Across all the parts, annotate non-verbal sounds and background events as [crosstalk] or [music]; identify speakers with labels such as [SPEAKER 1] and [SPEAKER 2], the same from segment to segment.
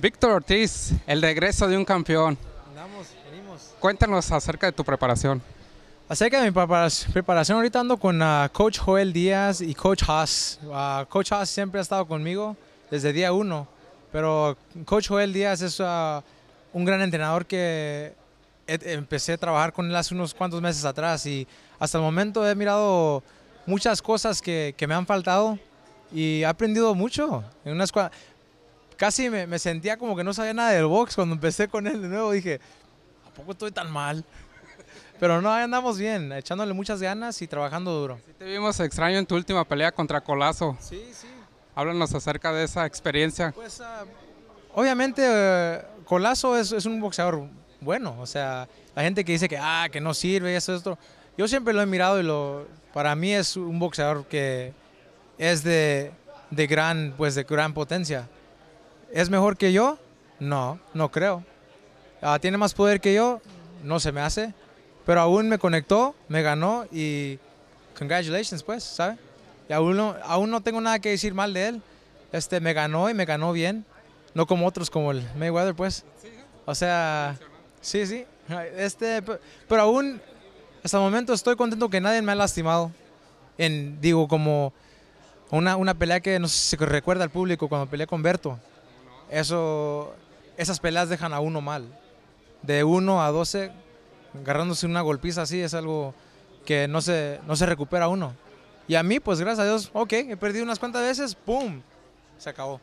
[SPEAKER 1] Víctor Ortiz, el regreso de un campeón. Andamos, venimos. Cuéntanos acerca de tu preparación. Acerca de mi preparación, ahorita ando con ah, Coach Joel Díaz
[SPEAKER 2] y Coach Haas. Ah, Coach Haas siempre ha estado conmigo desde día uno, pero Coach Joel Díaz es ah, un gran entrenador que empecé a trabajar con él hace unos cuantos meses atrás y hasta el momento he mirado muchas cosas que, me han faltado y he aprendido mucho. En casi me, sentía como que no sabía nada del box. Cuando empecé con él de nuevo dije, ¿a poco estoy tan mal?
[SPEAKER 1] [laughs] Pero no, andamos bien, echándole muchas ganas y trabajando duro. te vimos extraño en tu última pelea contra Colazo. Sí, sí. Háblanos acerca de esa experiencia. Pues, ah, obviamente, eh, Colazo es, un boxeador bueno. O sea, la gente que
[SPEAKER 2] dice que, ah, que no sirve, y eso, esto. Yo siempre lo he mirado y lo, para mí es un boxeador que es de gran, pues, de gran potencia. ¿Es mejor que yo? No, no creo. Ah, ¿Tiene más poder que yo? No se me hace. Pero aún me conectó, me ganó y congratulations, pues, ¿sabe? Y aún no, aún no tengo nada que decir mal de él. Este, me ganó y me ganó bien. No como otros, como el Mayweather, pues. O sea, sí, sí. Este, pero aún, hasta el momento estoy contento que nadie me ha lastimado. En, digo, como una, una pelea que no sé si recuerda al público cuando peleé con Berto eso, esas peleas dejan a uno mal. De 1 a 12, agarrándose una golpiza así es algo que no se, no se recupera uno. Y a mí, pues gracias a Dios, ok, he perdido unas cuantas veces, ¡pum! Se acabó.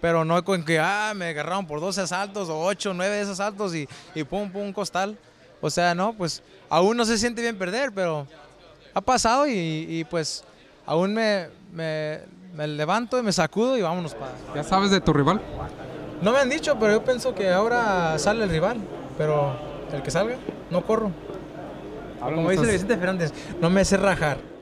[SPEAKER 2] Pero no con que, ah, me agarraron por 12 asaltos o 8, 9 asaltos y, y pum, pum, costal. O sea, no, pues aún no se siente bien perder, pero ha pasado y pues aún me, me, levanto y me sacudo y vámonos para... ¿Ya sabes de tu rival? No me han dicho, pero yo pienso que ahora sale el rival, pero el que salga, no corro.
[SPEAKER 1] Como dice Vicente Fernández, no
[SPEAKER 2] me sé rajar.